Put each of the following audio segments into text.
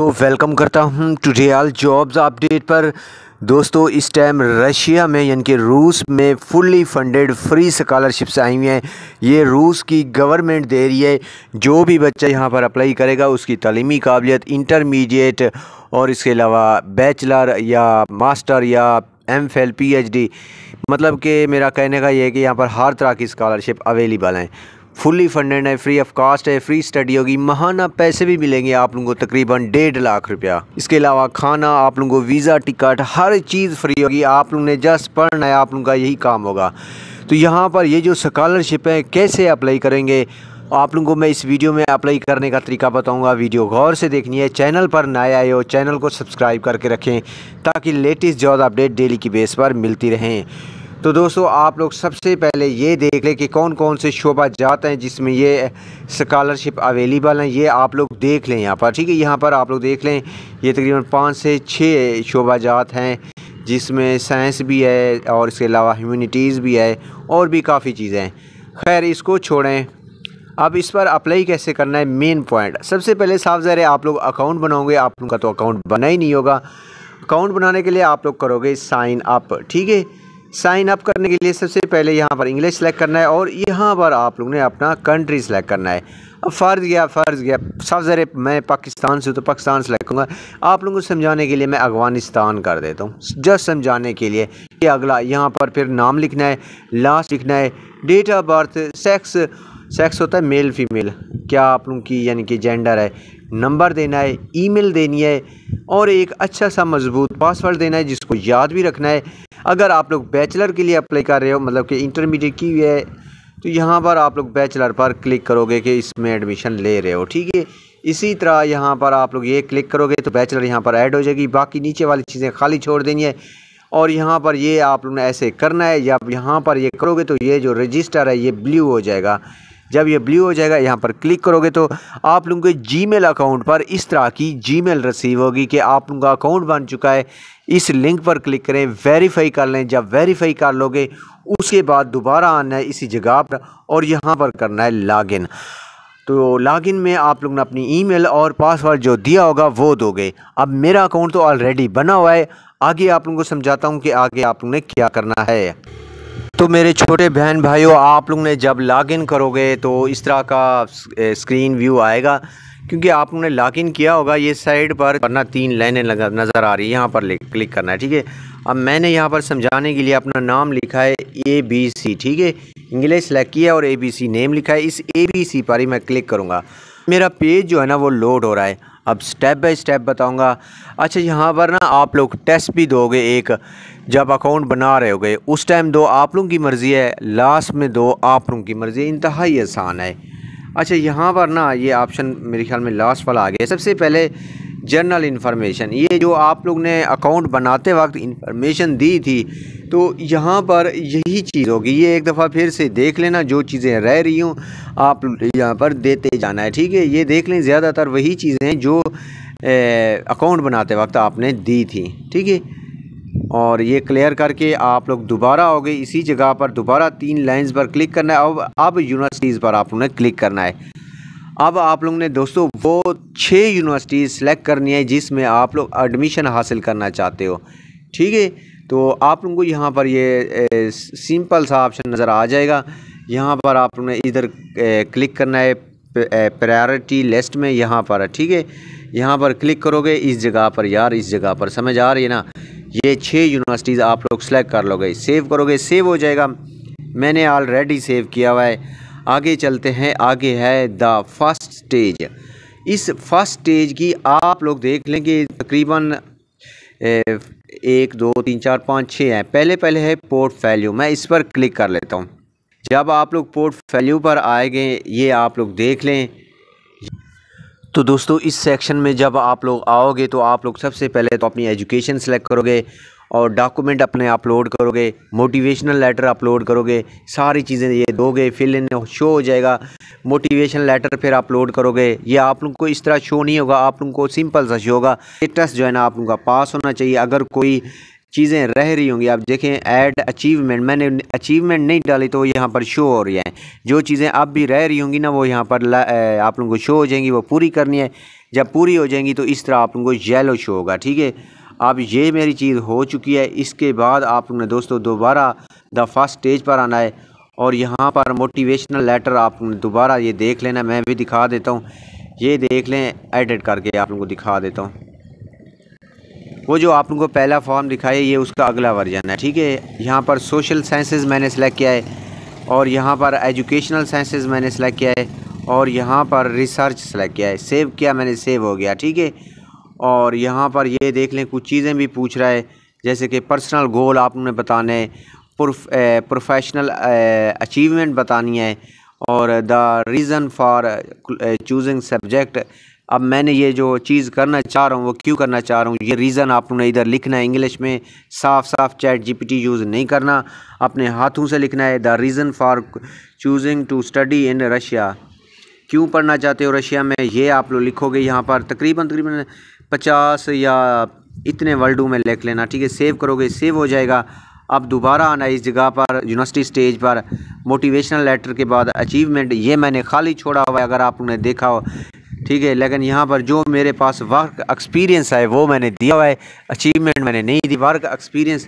दोस्तों वेलकम करता हूं टुडे आल जॉब्स अपडेट पर दोस्तों इस टाइम रशिया में यानी कि रूस में फुल्ली फंडेड फ्री स्कॉलरशिप्स आई हुई हैं ये रूस की गवर्नमेंट दे रही है जो भी बच्चा यहाँ पर अप्लाई करेगा उसकी तलीमी काबिलियत इंटरमीडिएट और इसके अलावा बैचलर या मास्टर या M Phil P H D मतलब कि मेरा कहने का ये है कि यहाँ पर हर तरह की स्कॉलरशिप अवेलेबल हैं फुली फंडेड है फ्री ऑफ कॉस्ट है फ्री स्टडी होगी महाना पैसे भी मिलेंगे आप लोगों को तकरीबन डेढ़ लाख रुपया इसके अलावा खाना आप लोगों को वीज़ा टिकट हर चीज़ फ्री होगी आप लोगों ने जस्ट पढ़ना है आप लोगों का यही काम होगा तो यहाँ पर ये जो स्कॉलरशिप है कैसे अप्लाई करेंगे आप लोगों को मैं इस वीडियो में अप्लाई करने का तरीका बताऊंगा वीडियो गौर से देखनी है चैनल पर नए आए हो चैनल को सब्सक्राइब करके रखें ताकि लेटेस्ट जॉब अपडेट डेली की बेस पर मिलती रहें तो दोस्तों आप लोग सबसे पहले ये देख लें कि कौन कौन से शोबा जाते हैं जिसमें ये स्कॉलरशिप अवेलेबल हैं ये आप लोग देख लें यहाँ पर ठीक है यहाँ पर आप लोग देख लें ये तकरीबन पाँच से छः शोबा जात हैं जिसमें साइंस भी है और इसके अलावा ह्यूमनिटीज़ भी है और भी काफ़ी चीज़ें हैं खैर इसको छोड़ें अब इस पर अप्लाई कैसे करना है मेन पॉइंट सबसे पहले साफ ज़ाहिर है आप लोग अकाउंट बनाओगे आप लोग का तो अकाउंट बना ही नहीं होगा अकाउंट बनाने के लिए आप लोग करोगे साइन अप ठीक है साइन अप करने के लिए सबसे पहले यहाँ पर इंग्लिश सेलेक्ट करना है और यहाँ पर आप लोगों ने अपना कंट्री सेलेक्ट करना है अब फ़र्ज़ गया फ़र्ज़ गया सब जरे मैं पाकिस्तान से तो पाकिस्तान सेलेक्ट करूँगा आप लोगों को समझाने के लिए मैं अफगानिस्तान कर देता हूँ जस्ट समझाने के लिए कि अगला यहाँ पर फिर नाम लिखना है लास्ट लिखना है date of birth sex sex होता है मेल फीमेल क्या आप लोगों की यानी कि जेंडर है नंबर देना है ईमेल देनी है और एक अच्छा सा मजबूत पासवर्ड देना है जिसको याद भी रखना है अगर आप लोग बैचलर के लिए अप्लाई कर रहे हो मतलब कि इंटरमीडिएट की है तो यहाँ पर आप लोग बैचलर पर क्लिक करोगे कि इसमें एडमिशन ले रहे हो ठीक है इसी तरह यहाँ पर आप लोग ये क्लिक करोगे तो बैचलर यहाँ पर ऐड हो जाएगी बाकी नीचे वाली चीज़ें खाली छोड़ देनी है और यहाँ पर ये आप लोगों ने ऐसे करना है या यहाँ पर ये करोगे तो ये जो रजिस्टर है ये ब्ल्यू हो जाएगा जब ये ब्लू हो जाएगा यहाँ पर क्लिक करोगे तो आप लोगों के जीमेल अकाउंट पर इस तरह की जीमेल रिसीव होगी कि आप लोगों का अकाउंट बन चुका है इस लिंक पर क्लिक करें वेरीफाई कर लें जब वेरीफाई कर लोगे उसके बाद दोबारा आना है इसी जगह पर और यहाँ पर करना है लॉगिन तो लॉगिन में आप लोग ने अपनी ईमेल और पासवर्ड जो दिया होगा वो दोगे अब मेरा अकाउंट तो ऑलरेडी बना हुआ है आगे आप लोगों को समझाता हूँ कि आगे आप लोगों ने क्या करना है तो मेरे छोटे बहन भाइयों आप लोग ने जब लॉगिन करोगे तो इस तरह का स्क्रीन व्यू आएगा क्योंकि आप लोगों ने लॉगिन किया होगा ये साइड पर वरना तीन लाइनें लगा नज़र आ रही है यहाँ पर क्लिक करना है ठीक है अब मैंने यहाँ पर समझाने के लिए अपना नाम लिखा है ए बी सी ठीक है इंग्लिश सेलेक्ट किया और ए बी सी नेम लिखा है इस ए बी सी पर ही मैं क्लिक करूँगा मेरा पेज जो है ना वो लोड हो रहा है अब स्टेप बाई स्टेप बताऊँगा अच्छा यहाँ पर ना आप लोग टेस्ट भी दोगे एक जब अकाउंट बना रहे हो गए उस टाइम दो आप लोगों की मर्ज़ी है लास्ट में दो आप लोगों की मर्ज़ी है इंतहाई आसान है अच्छा यहाँ पर ना ये ऑप्शन मेरे ख्याल में लास्ट वाला आ गया सबसे पहले जनरल इन्फॉर्मेशन ये जो आप लोग ने अकाउंट बनाते वक्त इन्फॉर्मेशन दी थी तो यहाँ पर यही चीज़ होगी ये एक दफ़ा फिर से देख लेना जो चीज़ें रह रही हूँ आप यहाँ पर देते जाना है ठीक है ये देख लें ज़्यादातर वही चीज़ें जो अकाउंट बनाते वक्त आपने दी थी ठीक है और ये क्लियर करके आप लोग दोबारा आओगे इसी जगह पर दोबारा तीन लाइंस पर क्लिक करना है अब अब यूनिवर्सिटीज़ पर आप लोगों ने क्लिक करना है अब आप लोग ने दोस्तों वो छः यूनिवर्सिटीज़ सेलेक्ट करनी है जिसमें आप लोग एडमिशन हासिल करना चाहते हो ठीक है तो आप लोगों को यहाँ पर ये सिंपल सा ऑप्शन नज़र आ जाएगा यहाँ पर आप लोगों ने इधर क्लिक करना है प्रायोरिटी लिस्ट में यहाँ पर ठीक है यहाँ पर क्लिक करोगे इस जगह पर यार इस जगह पर समझ आ रही है ना ये छः यूनिवर्सिटीज़ आप लोग सेलेक्ट कर लोगे सेव करोगे सेव हो जाएगा मैंने ऑलरेडी सेव किया हुआ है आगे चलते हैं आगे है द फर्स्ट स्टेज इस फर्स्ट स्टेज की आप लोग देख लेंगे तकरीबन एक दो तीन चार पाँच छः हैं पहले पहले है पोर्ट फैल्यू मैं इस पर क्लिक कर लेता हूँ जब आप लोग पोर्ट फैल्यू पर आएंगे ये आप लोग देख लें तो दोस्तों इस सेक्शन में जब आप लोग आओगे तो आप लोग सबसे पहले तो अपनी एजुकेशन सेलेक्ट करोगे और डॉक्यूमेंट अपने अपलोड करोगे मोटिवेशनल लेटर अपलोड करोगे सारी चीज़ें ये दोगे फिल इन शो हो जाएगा मोटिवेशन लेटर फिर अपलोड करोगे ये आप लोग को इस तरह शो नहीं होगा आप लोग को सिंपल सा शो होगा स्टेटस टेस्ट जो है ना आप लोग का पास होना चाहिए अगर कोई चीज़ें रह रही होंगी आप देखें ऐड अचीवमेंट मैंने अचीवमेंट नहीं डाली तो वो यहाँ पर शो हो रही है जो चीज़ें अब भी रह रही होंगी ना वो यहाँ पर आप लोगों को शो हो जाएंगी वो पूरी करनी है जब पूरी हो जाएंगी तो इस तरह आप लोगों को येलो शो होगा ठीक है अब ये मेरी चीज़ हो चुकी है इसके बाद आप लोगों ने दोस्तों दोबारा द फर्स्ट स्टेज पर आना है और यहाँ पर मोटिवेशनल लेटर आप दोबारा ये देख लेना मैं भी दिखा देता हूँ ये देख लें एडिट करके आप लोगों को दिखा देता हूँ वो जो आप लोग को पहला फॉर्म दिखाई ये उसका अगला वर्जन है ठीक है यहाँ पर सोशल साइंसेज मैंने सेलेक्ट किया है और यहाँ पर एजुकेशनल साइंसेज मैंने सेलेक्ट किया है और यहाँ पर रिसर्च सेलेक्ट किया है सेव किया मैंने सेव हो गया ठीक है और यहाँ पर ये देख लें कुछ चीज़ें भी पूछ रहा है जैसे कि पर्सनल गोल आपने बताने प्रोफेशनल अचीवमेंट बतानी है और the reason for choosing subject अब मैंने ये जो चीज़ करना चाह रहा हूँ वो क्यों करना चाह रहा हूँ ये रीज़न आपने इधर लिखना है इंग्लिश में साफ साफ चैट जीपीटी यूज़ नहीं करना अपने हाथों से लिखना है the reason for choosing to study in Russia क्यों पढ़ना चाहते हो रशिया में ये आप लोग लिखोगे यहाँ पर तकरीबन तकरीबन पचास या इतने वर्ल्डों में लिख लेना ठीक है सेव करोगे सेव हो जाएगा अब दोबारा आना इस जगह पर यूनिवर्सिटी स्टेज पर मोटिवेशनल लेटर के बाद अचीवमेंट ये मैंने खाली छोड़ा हुआ है अगर आपने देखा हो ठीक है लेकिन यहाँ पर जो मेरे पास वर्क एक्सपीरियंस है वो मैंने दिया हुआ है अचीवमेंट मैंने नहीं दी वर्क एक्सपीरियंस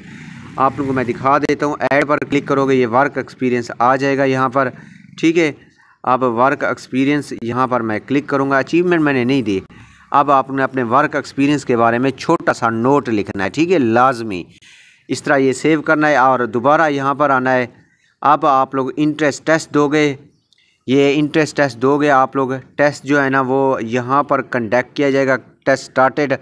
आप लोगों को मैं दिखा देता हूँ ऐड पर क्लिक करोगे ये वर्क एक्सपीरियंस आ जाएगा यहाँ पर ठीक है अब वर्क एक्सपीरियंस यहाँ पर मैं क्लिक करूँगा अचीवमेंट मैंने नहीं दी अब आपने अपने वर्क एक्सपीरियंस के बारे में छोटा सा नोट लिखना है ठीक है लाजमी इस तरह ये सेव करना है और दोबारा यहाँ पर आना है अब आप लोग इंटरेस्ट टेस्ट दोगे ये इंट्रेंस टेस्ट दोगे आप लोग टेस्ट जो है ना वो यहाँ पर कंडक्ट किया जाएगा टेस्ट स्टार्टेड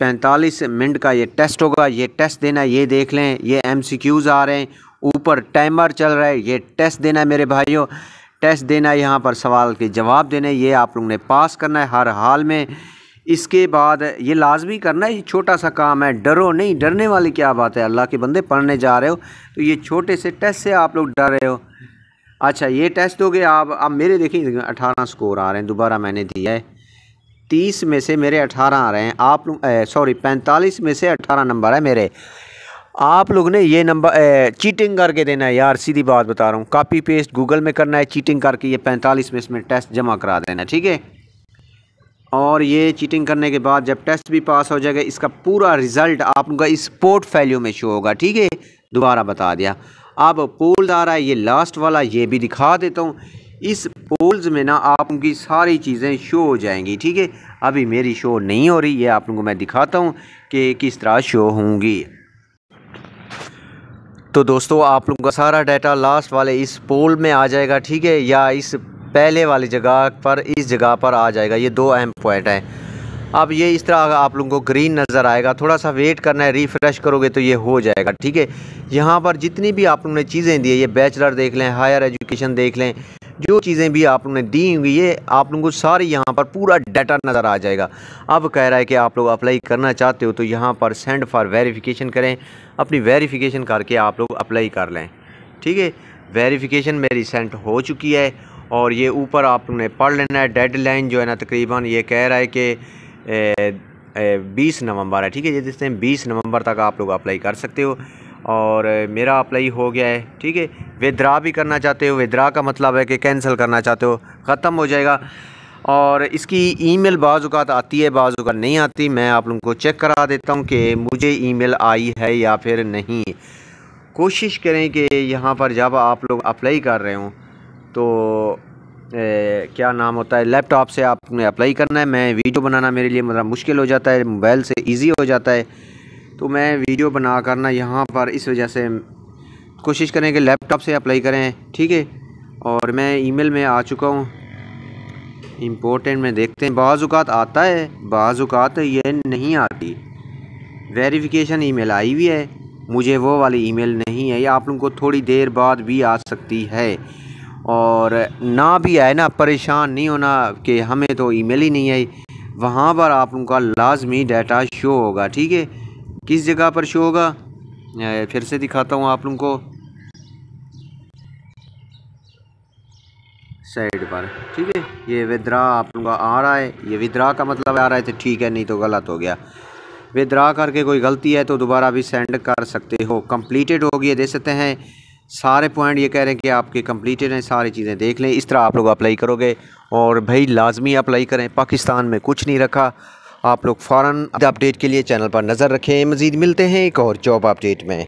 पैंतालीस मिनट का ये टेस्ट होगा ये टेस्ट देना ये देख लें ये एमसीक्यूज़ आ रहे हैं ऊपर टाइमर चल रहा है ये टेस्ट देना है मेरे भाइयों टेस्ट देना यहाँ पर सवाल के जवाब देने ये आप लोग ने पास करना है हर हाल में इसके बाद ये लाजमी करना है ये छोटा सा काम है डरो नहीं डरने वाली क्या बात है अल्लाह के बंदे पढ़ने जा रहे हो तो ये छोटे से टेस्ट से आप लोग डर रहे हो अच्छा ये टेस्ट हो गया आप अब मेरे देखिए अठारह स्कोर आ रहे हैं दोबारा मैंने दिया है तीस में से मेरे अठारह आ रहे हैं आप लोग सॉरी पैंतालीस में से अठारह नंबर है मेरे आप लोग ने ये नंबर चीटिंग करके देना है यार सीधी बात बता रहा हूँ कॉपी पेस्ट गूगल में करना है चीटिंग करके ये पैंतालीस में इसमें टेस्ट जमा करा देना ठीक है और ये चीटिंग करने के बाद जब टेस्ट भी पास हो जाएगा इसका पूरा रिज़ल्ट आप लोग का इस पोर्टफेलियो में शो होगा ठीक है दोबारा बता दिया अब पोल्स आ रहा है ये लास्ट वाला ये भी दिखा देता हूँ इस पोल्स में ना आप उनकी सारी चीज़ें शो हो जाएंगी ठीक है अभी मेरी शो नहीं हो रही ये आप लोगों को मैं दिखाता हूँ कि किस तरह शो होंगी तो दोस्तों आप लोगों का सारा डाटा लास्ट वाले इस पोल में आ जाएगा ठीक है या इस पहले वाली जगह पर इस जगह पर आ जाएगा ये दो अहम पॉइंट हैं अब ये इस तरह आप लोगों को ग्रीन नज़र आएगा थोड़ा सा वेट करना है रिफ़्रेश करोगे तो ये हो जाएगा ठीक है यहाँ पर जितनी भी आप लोगों ने चीज़ें दी है ये बैचलर देख लें हायर एजुकेशन देख लें जो चीज़ें भी आप लोगों ने दी हुई है आप लोगों को सारी यहाँ पर पूरा डाटा नज़र आ जाएगा अब कह रहा है कि आप लोग अप्लाई करना चाहते हो तो यहाँ पर सेंड फॉर वेरीफ़िकेशन करें अपनी वेरीफिकेशन करके आप लोग अप्लाई कर लें ठीक है वेरीफिकेशन मेरी सेंड हो चुकी है और ये ऊपर आप लोगों ने पढ़ लेना है डेड लाइन जो है ना तकरीबन ये कह रहा है कि बीस नवंबर है ठीक है ये जिस टाइम बीस नवंबर तक आप लोग अप्लाई कर सकते हो और मेरा अप्लाई हो गया है ठीक है विद्रा भी करना चाहते हो विद्रा का मतलब है कि कैंसिल करना चाहते हो ख़त्म हो जाएगा और इसकी ईमेल बाज़ात आती है बाज़ात नहीं आती मैं आप लोगों को चेक करा देता हूँ कि मुझे ईमेल आई है या फिर नहीं कोशिश करें कि यहाँ पर जब आप लोग अप्लाई कर रहे हों तो ए, क्या नाम होता है लैपटॉप से आपने अप्लाई करना है मैं वीडियो बनाना मेरे लिए मतलब मुश्किल हो जाता है मोबाइल से इजी हो जाता है तो मैं वीडियो बना करना यहाँ पर इस वजह से कोशिश करें कि लैपटॉप से अप्लाई करें ठीक है और मैं ईमेल में आ चुका हूँ इम्पोर्टेंट में देखते हैं बाज़ात आता है बाज़ात ये नहीं आती वेरिफिकेशन ईमेल आई हुई है मुझे वो वाली ईमेल नहीं है आप लोगों को थोड़ी देर बाद भी आ सकती है और ना भी आए ना परेशान नहीं होना कि हमें तो ईमेल ही नहीं आई वहाँ पर आप उनका लाजमी डाटा शो होगा ठीक है किस जगह पर शो होगा फिर से दिखाता हूँ आप लोगों को साइड पर ठीक है ये विद्रा आप लोगों का आ रहा है ये विद्रा का मतलब आ रहा है तो ठीक है नहीं तो गलत हो गया विद्रा करके कोई गलती है तो दोबारा भी सेंड कर सकते हो कंप्लीटेड होगी ये दे सकते हैं सारे पॉइंट ये कह रहे हैं कि आपके कंप्लीटेड हैं सारी चीज़ें देख लें इस तरह आप लोग अप्लाई करोगे और भाई लाजमी अप्लाई करें पाकिस्तान में कुछ नहीं रखा आप लोग फ़ौर अपडेट के लिए चैनल पर नज़र रखें मज़ीद मिलते हैं एक और जॉब अपडेट में